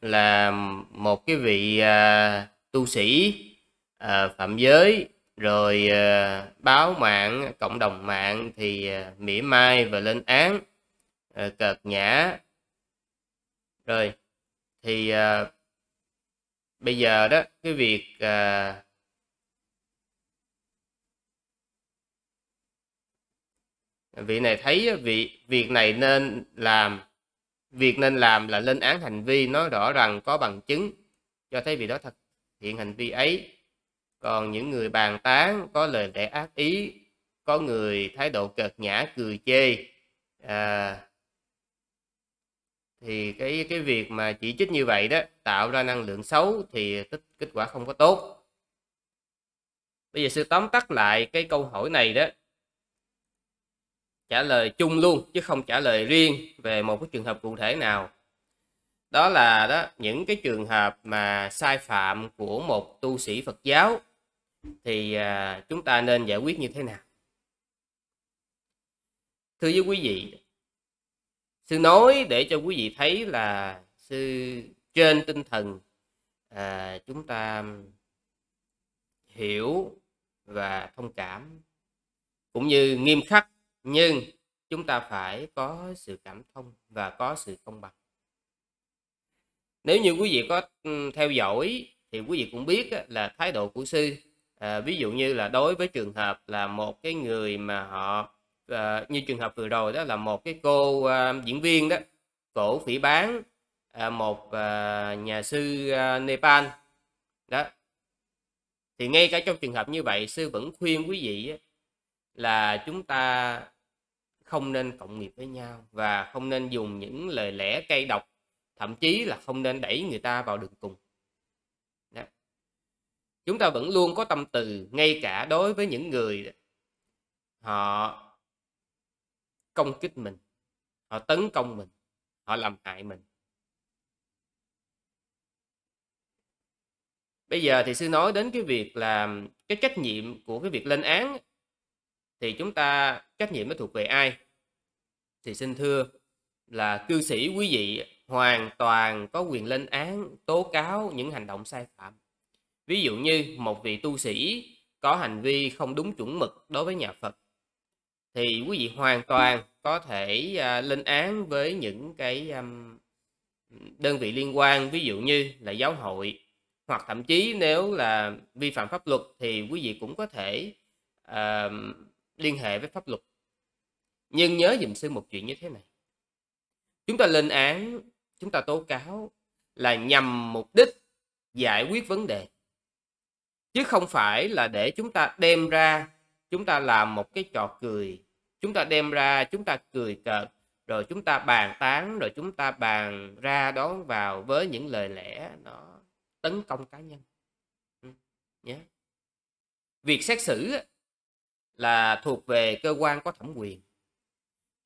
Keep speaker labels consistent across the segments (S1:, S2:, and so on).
S1: là một cái vị à, tu sĩ à, phạm giới rồi à, báo mạng cộng đồng mạng thì à, mỉa mai và lên án à, cợt nhã rồi thì à, bây giờ đó cái việc à, vị này thấy vị việc này nên làm việc nên làm là lên án hành vi nói rõ rằng có bằng chứng cho thấy vì đó thực hiện hành vi ấy còn những người bàn tán có lời lẽ ác ý có người thái độ cợt nhã cười chê à, thì cái cái việc mà chỉ trích như vậy đó tạo ra năng lượng xấu thì tích kết quả không có tốt bây giờ sư tóm tắt lại cái câu hỏi này đó trả lời chung luôn chứ không trả lời riêng về một cái trường hợp cụ thể nào đó là đó những cái trường hợp mà sai phạm của một tu sĩ Phật giáo thì à, chúng ta nên giải quyết như thế nào thưa với quý vị sư nói để cho quý vị thấy là sư trên tinh thần à, chúng ta hiểu và thông cảm cũng như nghiêm khắc nhưng chúng ta phải có sự cảm thông và có sự công bằng nếu như quý vị có theo dõi thì quý vị cũng biết là thái độ của sư à, ví dụ như là đối với trường hợp là một cái người mà họ à, như trường hợp vừa rồi đó là một cái cô à, diễn viên đó cổ phỉ bán à, một à, nhà sư à, Nepal đó thì ngay cả trong trường hợp như vậy sư vẫn khuyên quý vị là chúng ta không nên cộng nghiệp với nhau và không nên dùng những lời lẽ cay độc thậm chí là không nên đẩy người ta vào đường cùng Đó. chúng ta vẫn luôn có tâm từ ngay cả đối với những người họ công kích mình họ tấn công mình họ làm hại mình bây giờ thì sư nói đến cái việc là cái trách nhiệm của cái việc lên án thì chúng ta trách nhiệm nó thuộc về ai thì xin thưa là cư sĩ quý vị hoàn toàn có quyền lên án tố cáo những hành động sai phạm. Ví dụ như một vị tu sĩ có hành vi không đúng chuẩn mực đối với nhà Phật thì quý vị hoàn toàn có thể à, lên án với những cái um, đơn vị liên quan ví dụ như là giáo hội hoặc thậm chí nếu là vi phạm pháp luật thì quý vị cũng có thể uh, liên hệ với pháp luật nhưng nhớ dùm sư một chuyện như thế này chúng ta lên án chúng ta tố cáo là nhằm mục đích giải quyết vấn đề chứ không phải là để chúng ta đem ra chúng ta làm một cái trò cười chúng ta đem ra chúng ta cười cợt rồi chúng ta bàn tán rồi chúng ta bàn ra đón vào với những lời lẽ nó tấn công cá nhân ừ. nhé việc xét xử là thuộc về cơ quan có thẩm quyền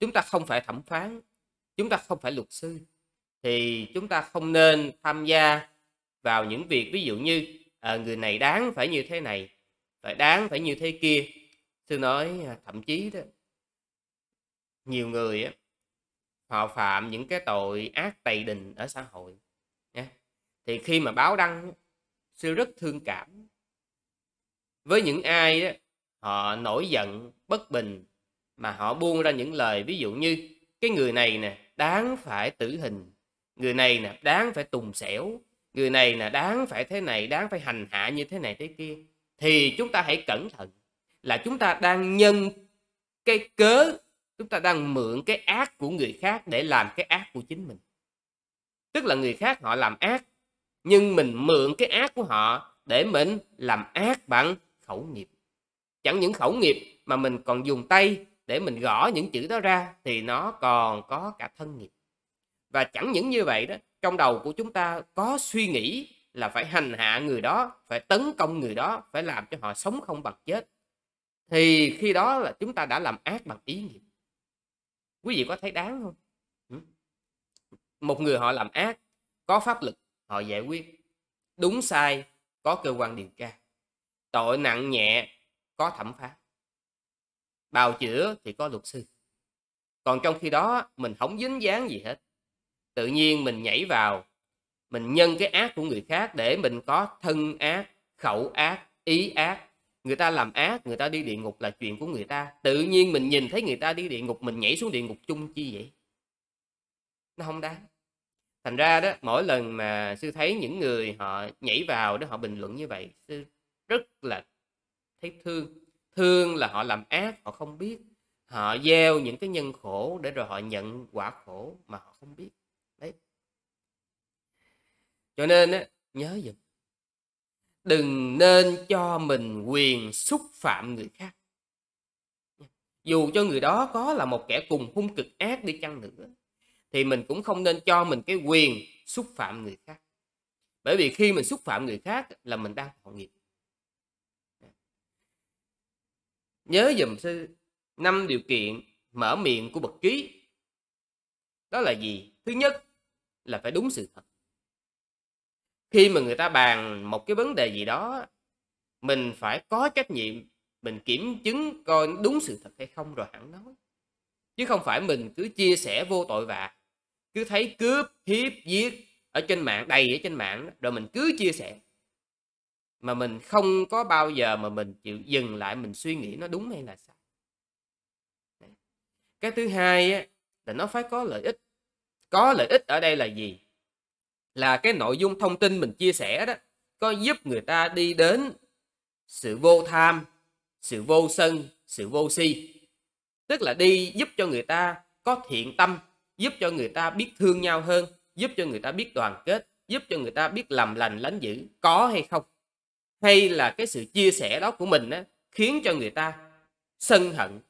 S1: chúng ta không phải thẩm phán chúng ta không phải luật sư thì chúng ta không nên tham gia vào những việc ví dụ như à, người này đáng phải như thế này phải đáng phải như thế kia tôi nói à, thậm chí đó nhiều người họ phạm những cái tội ác tày đình ở xã hội thì khi mà báo đăng sư rất thương cảm với những ai đó, họ nổi giận bất bình mà họ buông ra những lời ví dụ như cái người này nè đáng phải tử hình người này nè đáng phải tùng xẻo người này nè đáng phải thế này đáng phải hành hạ như thế này thế kia thì chúng ta hãy cẩn thận là chúng ta đang nhân cái cớ chúng ta đang mượn cái ác của người khác để làm cái ác của chính mình tức là người khác họ làm ác nhưng mình mượn cái ác của họ để mình làm ác bằng khẩu nghiệp chẳng những khẩu nghiệp mà mình còn dùng tay để mình gõ những chữ đó ra thì nó còn có cả thân nghiệp và chẳng những như vậy đó trong đầu của chúng ta có suy nghĩ là phải hành hạ người đó phải tấn công người đó phải làm cho họ sống không bằng chết thì khi đó là chúng ta đã làm ác bằng ý nghiệp quý vị có thấy đáng không ừ. một người họ làm ác có pháp lực họ giải quyết đúng sai có cơ quan điều tra tội nặng nhẹ có thẩm phán bào chữa thì có luật sư còn trong khi đó mình không dính dáng gì hết tự nhiên mình nhảy vào mình nhân cái ác của người khác để mình có thân ác khẩu ác ý ác người ta làm ác người ta đi địa ngục là chuyện của người ta tự nhiên mình nhìn thấy người ta đi địa ngục mình nhảy xuống địa ngục chung chi vậy nó không đáng thành ra đó mỗi lần mà sư thấy những người họ nhảy vào đó họ bình luận như vậy sư rất là thấy thương thương là họ làm ác họ không biết họ gieo những cái nhân khổ để rồi họ nhận quả khổ mà họ không biết đấy cho nên á, nhớ giùm đừng nên cho mình quyền xúc phạm người khác dù cho người đó có là một kẻ cùng hung cực ác đi chăng nữa thì mình cũng không nên cho mình cái quyền xúc phạm người khác bởi vì khi mình xúc phạm người khác là mình đang tội nghiệp nhớ dùm sư năm điều kiện mở miệng của bậc trí đó là gì thứ nhất là phải đúng sự thật khi mà người ta bàn một cái vấn đề gì đó mình phải có trách nhiệm mình kiểm chứng coi đúng sự thật hay không rồi hẳn nói chứ không phải mình cứ chia sẻ vô tội vạ cứ thấy cướp hiếp giết ở trên mạng đầy ở trên mạng rồi mình cứ chia sẻ mà mình không có bao giờ mà mình chịu dừng lại mình suy nghĩ nó đúng hay là sai cái thứ hai là nó phải có lợi ích có lợi ích ở đây là gì là cái nội dung thông tin mình chia sẻ đó có giúp người ta đi đến sự vô tham sự vô sân sự vô si tức là đi giúp cho người ta có thiện tâm giúp cho người ta biết thương nhau hơn giúp cho người ta biết đoàn kết giúp cho người ta biết làm lành lánh dữ có hay không hay là cái sự chia sẻ đó của mình á, khiến cho người ta sân hận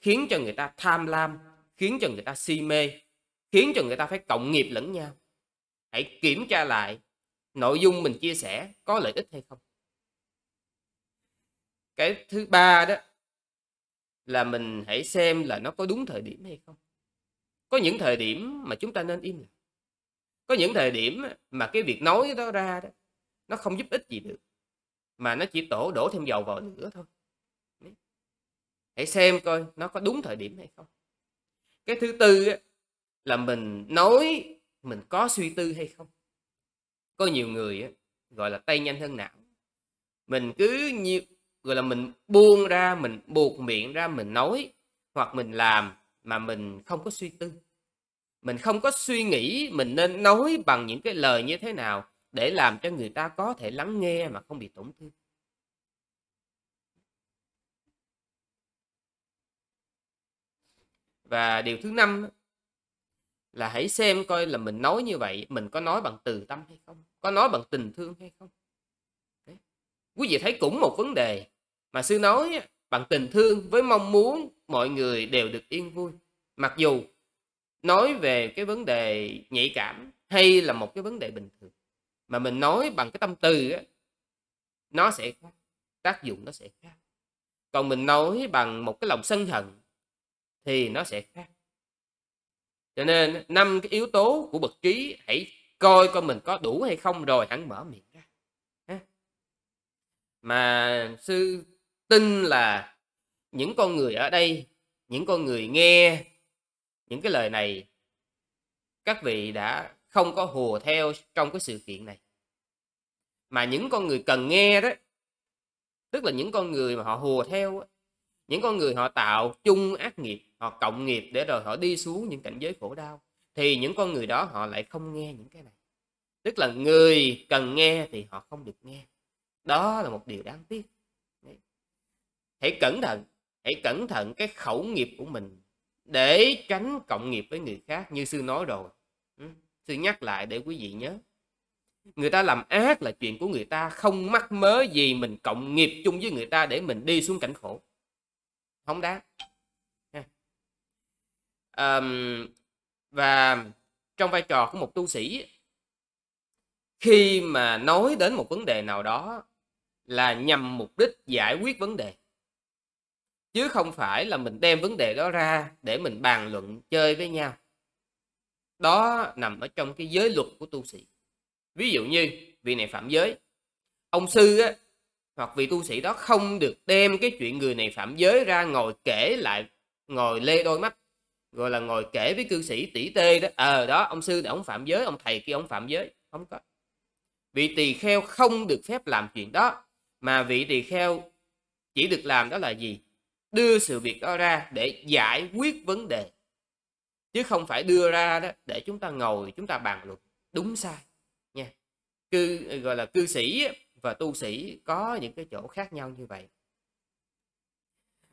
S1: khiến cho người ta tham lam khiến cho người ta si mê khiến cho người ta phải cộng nghiệp lẫn nhau hãy kiểm tra lại nội dung mình chia sẻ có lợi ích hay không cái thứ ba đó là mình hãy xem là nó có đúng thời điểm hay không có những thời điểm mà chúng ta nên im lặng có những thời điểm mà cái việc nói đó ra đó nó không giúp ích gì được mà nó chỉ đổ đổ thêm dầu vào nữa thôi Đấy. hãy xem coi nó có đúng thời điểm hay không cái thứ tư là mình nói mình có suy tư hay không có nhiều người gọi là tay nhanh hơn não mình cứ như gọi là mình buông ra mình buộc miệng ra mình nói hoặc mình làm mà mình không có suy tư mình không có suy nghĩ mình nên nói bằng những cái lời như thế nào để làm cho người ta có thể lắng nghe mà không bị tổn thương và điều thứ năm là hãy xem coi là mình nói như vậy mình có nói bằng từ tâm hay không có nói bằng tình thương hay không Đấy. quý vị thấy cũng một vấn đề mà sư nói bằng tình thương với mong muốn mọi người đều được yên vui mặc dù nói về cái vấn đề nhạy cảm hay là một cái vấn đề bình thường mà mình nói bằng cái tâm từ á, nó sẽ khác tác dụng nó sẽ khác còn mình nói bằng một cái lòng sân hận thì nó sẽ khác cho nên năm cái yếu tố của bậc trí hãy coi coi mình có đủ hay không rồi hẳn mở miệng ra mà sư tin là những con người ở đây những con người nghe những cái lời này các vị đã không có hùa theo trong cái sự kiện này mà những con người cần nghe đó tức là những con người mà họ hùa theo những con người họ tạo chung ác nghiệp họ cộng nghiệp để rồi họ đi xuống những cảnh giới khổ đau thì những con người đó họ lại không nghe những cái này tức là người cần nghe thì họ không được nghe đó là một điều đáng tiếc hãy cẩn thận hãy cẩn thận cái khẩu nghiệp của mình để tránh cộng nghiệp với người khác như sư nói rồi Tôi nhắc lại để quý vị nhớ. Người ta làm ác là chuyện của người ta, không mắc mớ gì mình cộng nghiệp chung với người ta để mình đi xuống cảnh khổ. Không đáng. À, và trong vai trò của một tu sĩ, khi mà nói đến một vấn đề nào đó là nhằm mục đích giải quyết vấn đề chứ không phải là mình đem vấn đề đó ra để mình bàn luận chơi với nhau đó nằm ở trong cái giới luật của tu sĩ ví dụ như vị này phạm giới ông sư á, hoặc vị tu sĩ đó không được đem cái chuyện người này phạm giới ra ngồi kể lại ngồi lê đôi mắt gọi là ngồi kể với cư sĩ tỷ tê đó ờ à, đó ông sư đã ông phạm giới ông thầy kia ông phạm giới không có vị tỳ kheo không được phép làm chuyện đó mà vị tỳ kheo chỉ được làm đó là gì đưa sự việc đó ra để giải quyết vấn đề chứ không phải đưa ra đó để chúng ta ngồi chúng ta bàn luận đúng sai nha cư ờ, gọi là cư sĩ và tu sĩ có những cái chỗ khác nhau như vậy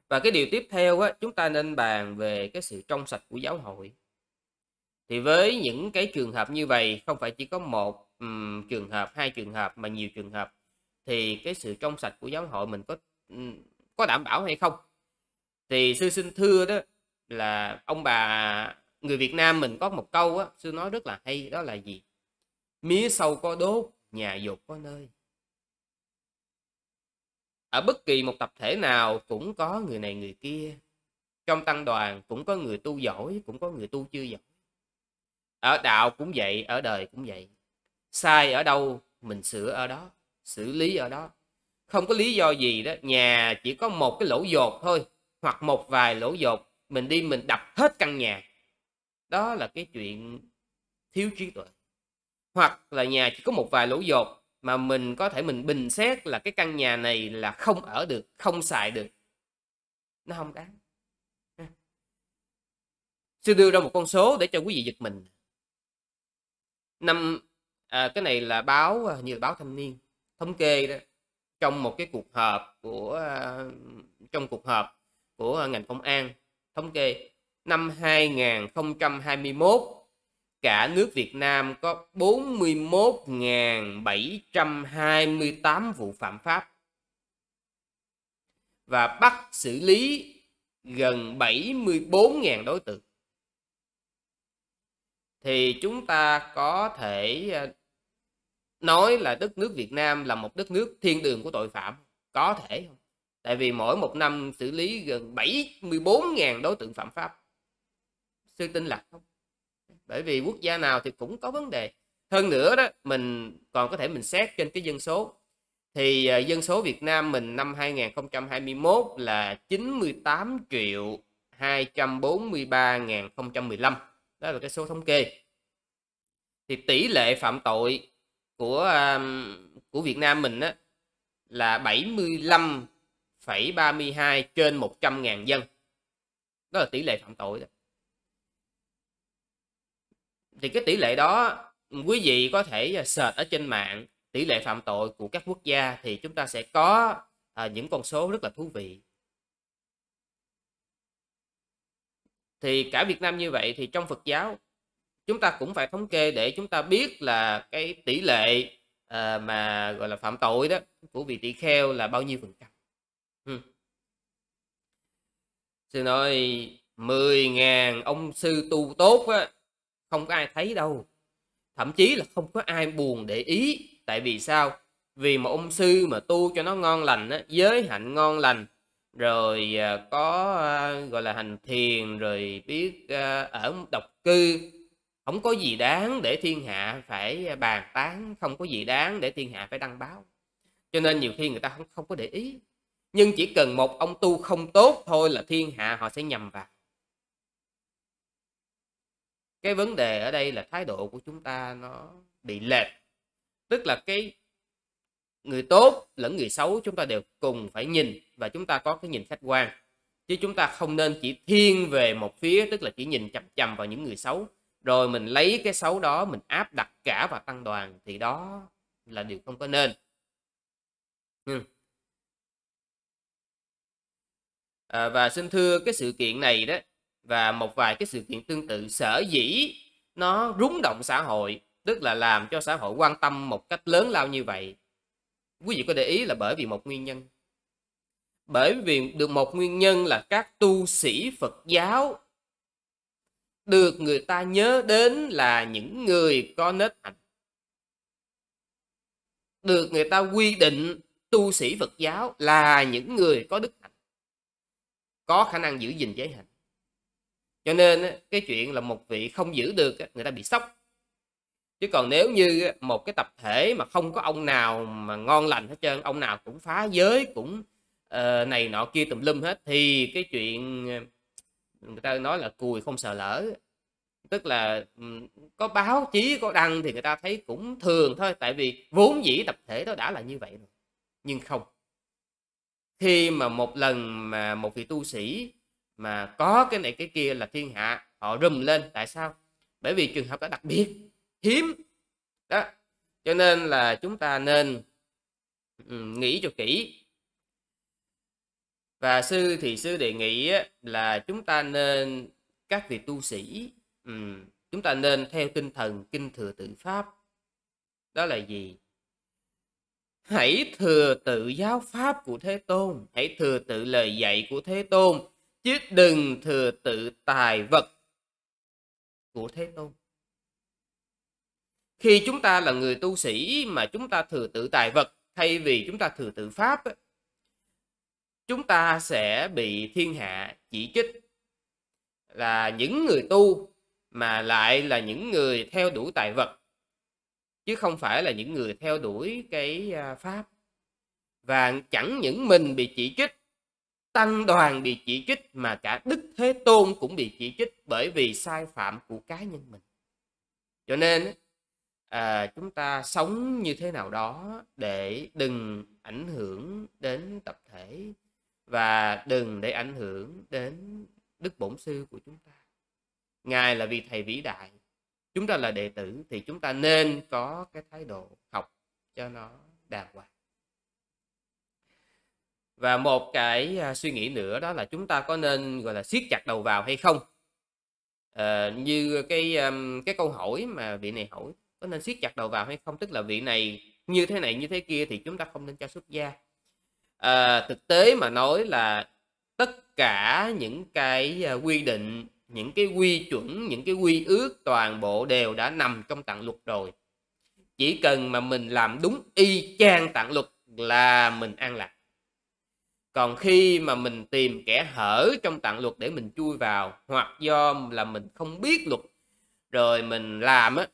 S1: và cái điều tiếp theo á, chúng ta nên bàn về cái sự trong sạch của giáo hội thì với những cái trường hợp như vậy không phải chỉ có một um, trường hợp hai trường hợp mà nhiều trường hợp thì cái sự trong sạch của giáo hội mình có um, có đảm bảo hay không thì sư sinh thưa đó là ông bà người Việt Nam mình có một câu á sư nói rất là hay đó là gì mía sâu có đốt nhà dục có nơi ở bất kỳ một tập thể nào cũng có người này người kia trong tăng đoàn cũng có người tu giỏi cũng có người tu chưa giỏi ở đạo cũng vậy ở đời cũng vậy sai ở đâu mình sửa ở đó xử lý ở đó không có lý do gì đó nhà chỉ có một cái lỗ dột thôi hoặc một vài lỗ dột mình đi mình đập hết căn nhà đó là cái chuyện thiếu trí tuệ hoặc là nhà chỉ có một vài lỗ dột mà mình có thể mình bình xét là cái căn nhà này là không ở được không xài được nó không đáng sư đưa ra một con số để cho quý vị giật mình năm à, cái này là báo à, như là báo thanh niên thống kê đó trong một cái cuộc họp của à, trong cuộc họp của ngành công an thống kê năm 2021, cả nước Việt Nam có 41.728 vụ phạm pháp và bắt xử lý gần 74.000 đối tượng. Thì chúng ta có thể ờ, nói là đất nước Việt Nam là một đất nước thiên đường của tội phạm. Có thể không? Tại vì mỗi một năm xử lý gần 74.000 đối tượng phạm pháp sư tin lạc không bởi vì quốc gia nào thì cũng có vấn đề hơn nữa đó mình còn có thể mình xét trên cái dân số thì à, dân số Việt Nam mình năm 2021 là 98 triệu 243.015 đó là cái số thống kê thì tỷ lệ phạm tội của của Việt Nam mình đó là 75,32 trên 100.000 dân đó là tỷ lệ phạm tội đó thì cái tỷ lệ đó quý vị có thể à, search ở trên mạng tỷ lệ phạm tội của các quốc gia thì chúng ta sẽ có à, những con số rất là thú vị thì cả Việt Nam như vậy thì trong Phật giáo chúng ta cũng phải thống kê để chúng ta biết là cái tỷ lệ à, mà gọi là phạm tội đó của vị tỷ kheo là bao nhiêu phần trăm hmm. Sư nói 10.000 ông sư tu tốt á, không có ai thấy đâu thậm chí là không có ai buồn để ý tại vì sao vì mà ông sư mà tu cho nó ngon lành á, giới hạnh ngon lành rồi à, có à, gọi là hành thiền rồi biết à, ở độc cư không có gì đáng để thiên hạ phải bàn tán không có gì đáng để thiên hạ phải đăng báo cho nên nhiều khi người ta không không có để ý nhưng chỉ cần một ông tu không tốt thôi là thiên hạ họ sẽ nhầm vào cái vấn đề ở đây là thái độ của chúng ta nó bị lệch tức là cái người tốt lẫn người xấu chúng ta đều cùng phải nhìn và chúng ta có cái nhìn khách quan chứ chúng ta không nên chỉ thiên về một phía tức là chỉ nhìn chằm chằm vào những người xấu rồi mình lấy cái xấu đó mình áp đặt cả vào tăng đoàn thì đó là điều không có nên ừ. à, và xin thưa cái sự kiện này đó và một vài cái sự kiện tương tự sở dĩ nó rúng động xã hội tức là làm cho xã hội quan tâm một cách lớn lao như vậy quý vị có để ý là bởi vì một nguyên nhân bởi vì được một nguyên nhân là các tu sĩ phật giáo được người ta nhớ đến là những người có nết hạnh được người ta quy định tu sĩ phật giáo là những người có đức hạnh có khả năng giữ gìn giới hạnh cho nên cái chuyện là một vị không giữ được người ta bị sốc chứ còn nếu như một cái tập thể mà không có ông nào mà ngon lành hết trơn ông nào cũng phá giới cũng uh, này nọ kia tùm lum hết thì cái chuyện ờ, người ta nói là cùi không sợ lỡ tức là có báo chí có đăng thì người ta thấy cũng thường thôi tại vì vốn dĩ tập thể đó đã là như vậy rồi nhưng không khi mà một lần mà một vị tu sĩ mà có cái này cái kia là thiên hạ họ rùm lên tại sao bởi vì trường hợp đó đặc biệt hiếm đó cho nên là chúng ta nên ừ, nghĩ cho kỹ và sư thì sư đề nghị là chúng ta nên các vị tu sĩ ừ, chúng ta nên theo tinh thần kinh thừa tự pháp đó là gì hãy thừa tự giáo pháp của thế tôn hãy thừa tự lời dạy của thế tôn chứ đừng thừa tự tài vật của Thế Tôn. Khi chúng ta là người tu sĩ mà chúng ta thừa tự tài vật thay vì chúng ta thừa tự pháp, chúng ta sẽ bị thiên hạ chỉ trích là những người tu mà lại là những người theo đuổi tài vật chứ không phải là những người theo đuổi cái à, pháp và chẳng những mình bị chỉ trích tăng đoàn bị chỉ trích mà cả đức thế tôn cũng bị chỉ trích bởi vì sai phạm của cá nhân mình cho nên à, chúng ta sống như thế nào đó để đừng ảnh hưởng đến tập thể và đừng để ảnh hưởng đến đức bổn sư của chúng ta ngài là vị thầy vĩ đại chúng ta là đệ tử thì chúng ta nên có cái thái độ học cho nó đàng hoàng và một cái à, suy nghĩ nữa đó là chúng ta có nên gọi là siết chặt đầu vào hay không à, như cái cái câu hỏi mà vị này hỏi có nên siết chặt đầu vào hay không tức là vị này như thế này như thế kia thì chúng ta không nên cho xuất gia à, thực tế mà nói là tất cả những cái à, quy định những cái quy chuẩn những cái quy ước toàn bộ đều đã nằm trong tạng luật rồi chỉ cần mà mình làm đúng y chang tạng luật là mình an lạc còn khi mà mình tìm kẻ hở trong tạng luật để mình chui vào hoặc do là mình không biết luật rồi mình làm á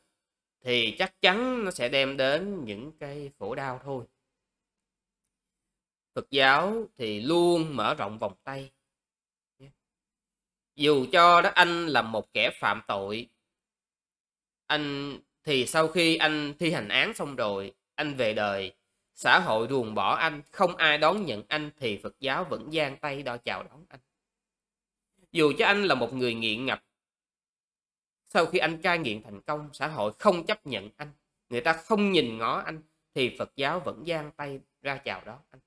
S1: thì chắc chắn nó sẽ đem đến những cái khổ đau thôi Phật giáo thì luôn mở rộng vòng tay dù cho đó anh là một kẻ phạm tội anh thì sau khi anh thi hành án xong rồi anh về đời xã hội ruồng bỏ anh không ai đón nhận anh thì phật giáo vẫn giang tay đo chào đón anh dù cho anh là một người nghiện ngập sau khi anh cai nghiện thành công xã hội không chấp nhận anh người ta không nhìn ngó anh thì phật giáo vẫn giang tay ra chào đón anh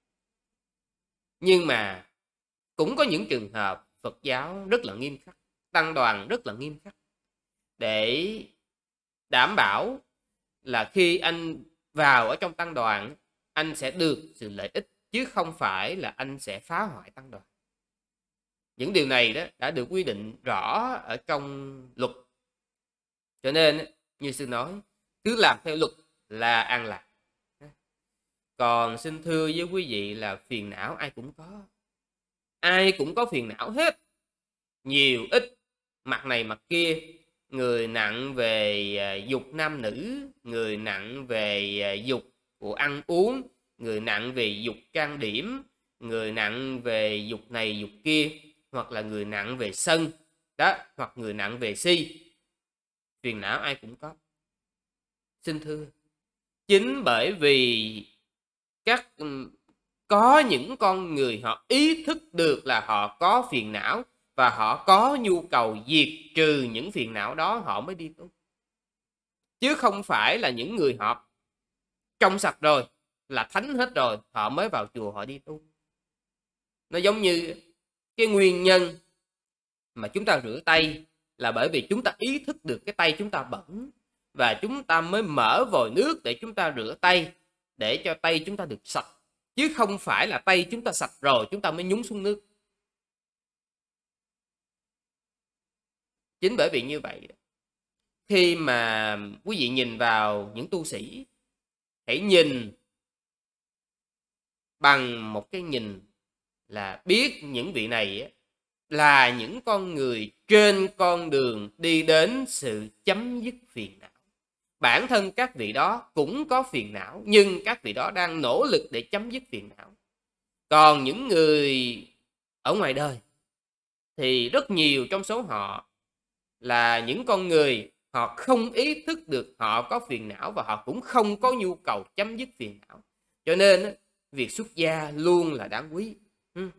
S1: nhưng mà cũng có những trường hợp phật giáo rất là nghiêm khắc tăng đoàn rất là nghiêm khắc để đảm bảo là khi anh vào ở trong tăng đoàn anh sẽ được sự lợi ích chứ không phải là anh sẽ phá hoại tăng đoàn những điều này đó đã được quy định rõ ở trong luật cho nên như sư nói cứ làm theo luật là an lạc còn xin thưa với quý vị là phiền não ai cũng có ai cũng có phiền não hết nhiều ít mặt này mặt kia người nặng về à, dục nam nữ người nặng về à, dục của ăn uống người nặng về dục trang điểm người nặng về dục này dục kia hoặc là người nặng về sân đó hoặc người nặng về si phiền não ai cũng có xin thưa chính bởi vì các có những con người họ ý thức được là họ có phiền não và họ có nhu cầu diệt trừ những phiền não đó họ mới đi tu chứ không phải là những người họ trong sạch rồi là thánh hết rồi họ mới vào chùa họ đi tu nó giống như cái nguyên nhân mà chúng ta rửa tay là bởi vì chúng ta ý thức được cái tay chúng ta bẩn và chúng ta mới mở vòi nước để chúng ta rửa tay để cho tay chúng ta được sạch chứ không phải là tay chúng ta sạch rồi chúng ta mới nhúng xuống nước chính bởi vì như vậy khi mà quý vị nhìn vào những tu sĩ hãy nhìn bằng một cái nhìn là biết những vị này là những con người trên con đường đi đến sự chấm dứt phiền não. Bản thân các vị đó cũng có phiền não, nhưng các vị đó đang nỗ lực để chấm dứt phiền não. Còn những người ở ngoài đời thì rất nhiều trong số họ là những con người họ không ý thức được họ có phiền não và họ cũng không có nhu cầu chấm dứt phiền não cho nên việc xuất gia luôn là đáng quý ừ.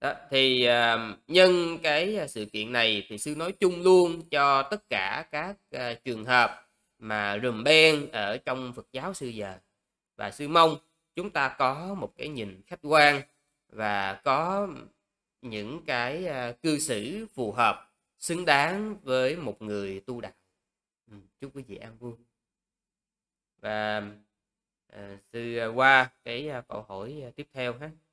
S1: đó, thì à, nhân cái à, sự kiện này thì sư nói chung luôn cho tất cả các à, trường hợp mà rùm beng ở trong Phật giáo sư giờ và sư mong chúng ta có một cái nhìn khách quan và có những cái cư xử phù hợp xứng đáng với một người tu đạo ừ, chúc quý vị an vui và à, sư à, qua cái à, câu hỏi à, tiếp theo ha